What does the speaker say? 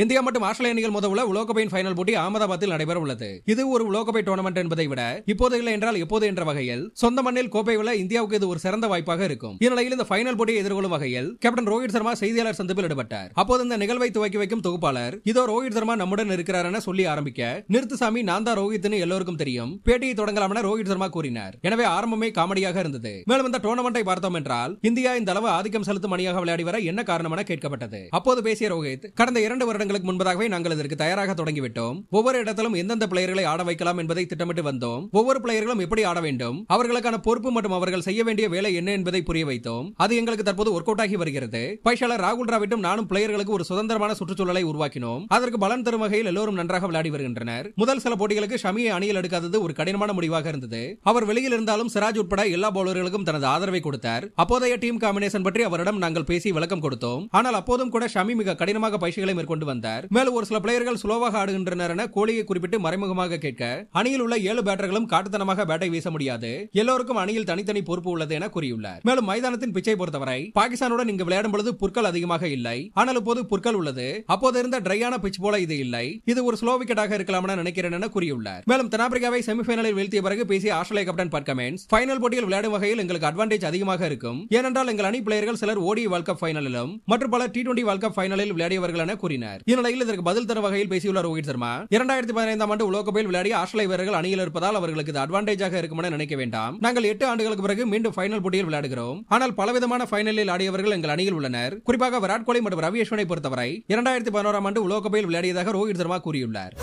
India மற்றும் ஆஸ்திரேலிய அணிகள் முதவுள்ள உலோகப்பையின் final போட்டி அகமதாபாத்தில் நடைபெற உள்ளது இது ஒரு உலோகப்பை டோர்னமெண்ட் என்பதை விட இப்போது இல்லை என்றால் எப்போது என்ற வகையில் சொந்த மண்ணில் கோப்பை விழ இந்தியாவுக்கு இது ஒரு சிறந்த வாய்ப்பாக இருக்கும் இந்நிலையில் இந்த ஃபைனல் போட்டியை எதிர்கொள்ளும் வகையில் கேப்டன் ரோஹித் சர்மா செய்தியாளர் சந்திப்பில் ஈடுபட்டார் அப்போது இந்த நிகழ்வை துவக்கி வைக்கும் தொகுப்பாளர் இதோ ரோஹித் சர்மா நம்முடன் இருக்கிறார் என சொல்லி ஆரம்பிக்க நிறுத்துசாமி நான்தா தான் ரோஹித்னு எல்லோருக்கும் தெரியும் பேட்டியை தொடங்கலாம் என ரோஹித் சர்மா கூறினார் எனவே ஆரம்பமே காமெடியாக இருந்தது மேலும் இந்த டோர்னமெண்டை பார்த்தோம் என்றால் இந்தியா இந்த அளவு ஆதிக்கம் செலுத்தும் அணியாக விளையாடி வர என்ன காரணம் என கேட்கப்பட்டது அப்போது பேசிய ரோஹித் கடந்த இரண்டு வருட வருடங்களுக்கு முன்பதாகவே நாங்கள் இதற்கு தயாராக தொடங்கிவிட்டோம் ஒவ்வொரு இடத்திலும் எந்தெந்த பிளேயர்களை ஆட வைக்கலாம் என்பதை திட்டமிட்டு வந்தோம் ஒவ்வொரு பிளேயர்களும் எப்படி ஆட வேண்டும் அவர்களுக்கான பொறுப்பு மற்றும் அவர்கள் செய்ய வேண்டிய வேலை என்ன என்பதை புரிய வைத்தோம் அது எங்களுக்கு தற்போது ஒர்க் அவுட் ஆகி வருகிறது பயிற்சியாளர் ராகுல் டிராவிட்டும் நானும் பிளேயர்களுக்கு ஒரு சுதந்திரமான சுற்றுச்சூழலை உருவாக்கினோம் அதற்கு பலன் தரும் வகையில் எல்லோரும் நன்றாக விளையாடி வருகின்றனர் முதல் சில போட்டிகளுக்கு ஷமியை அணியில் எடுக்காதது ஒரு கடினமான முடிவாக இருந்தது அவர் வெளியில் இருந்தாலும் சிராஜ் உட்பட எல்லா பவுலர்களுக்கும் தனது ஆதரவை கொடுத்தார் அப்போதைய டீம் காம்பினேஷன் பற்றி அவரிடம் நாங்கள் பேசி விளக்கம் கொடுத்தோம் ஆனால் அப்போதும் கூட ஷமி மிக கடினமாக பயிற்சிகளை மேற்கொண்டு வந்தார் மேலும் ஒரு சில பிளேயர்கள் ஸ்லோவாக ஆடுகின்றனர் என கோலியை குறிப்பிட்டு மறைமுகமாக கேட்க அணியில் உள்ள ஏழு பேட்டர்களும் காட்டுத்தனமாக பேட்டை வீச முடியாது எல்லோருக்கும் அணியில் தனித்தனி பொறுப்பு உள்ளது என கூறியுள்ளார் மேலும் மைதானத்தின் பிச்சை பொறுத்தவரை பாகிஸ்தானுடன் இங்கு விளையாடும் பொழுது புற்கள் அதிகமாக இல்லை ஆனால் இப்போது புற்கள் உள்ளது அப்போது இருந்த ட்ரையான பிச் போல இது இல்லை இது ஒரு ஸ்லோ விக்கெட்டாக இருக்கலாம் என நினைக்கிறேன் என கூறியுள்ளார் மேலும் தென்னாப்பிரிக்காவை செமிபைனலில் வீழ்த்திய பிறகு பேசிய ஆஸ்திரேலிய கேப்டன் பட் பைனல் ஃபைனல் போட்டியில் விளையாடும் வகையில் எங்களுக்கு அட்வான்டேஜ் அதிகமாக இருக்கும் ஏனென்றால் எங்கள் அணி பிளேயர்கள் சிலர் ஓடி வேர்ல்ட் கப் ஃபைனலிலும் மற்றும் பல டி டுவெண்டி வேர்ல்ட் கப் பைனலில் விளையாடியவர்கள் என கூறினார் இந்நிலையில் இதற்கு பதில் தரும் வகையில் பேசியுள்ளார் ரோஹித் சர்மா இரண்டாயிரத்தி பதினைந்தாம் ஆண்டு உலகக்கோப்பையில் விளையாடி ஆஸ்திரேலிய வீரர்கள் அணியில் இருப்பதால் அவர்களுக்கு அட்வான்டேஜாக இருக்கும் என நினைக்க வேண்டாம் நாங்கள் எட்டு ஆண்டுகளுக்கு பிறகு மீண்டும் ஃபைனல் போட்டியில் விளையாடுகிறோம் ஆனால் பலவிதமான ஃபைனலில் ஆடியவர்கள் எங்கள் அணியில் உள்ளனர் குறிப்பாக விராட் கோலி மற்றும் ரவி அஸ்வினை பொறுத்தவரை இரண்டாயிரத்தி பதினோராம் ஆண்டு உலகக்கோப்பையில் விளையாடியதாக ரோஹித் சர்மா கூறியுள்ளார்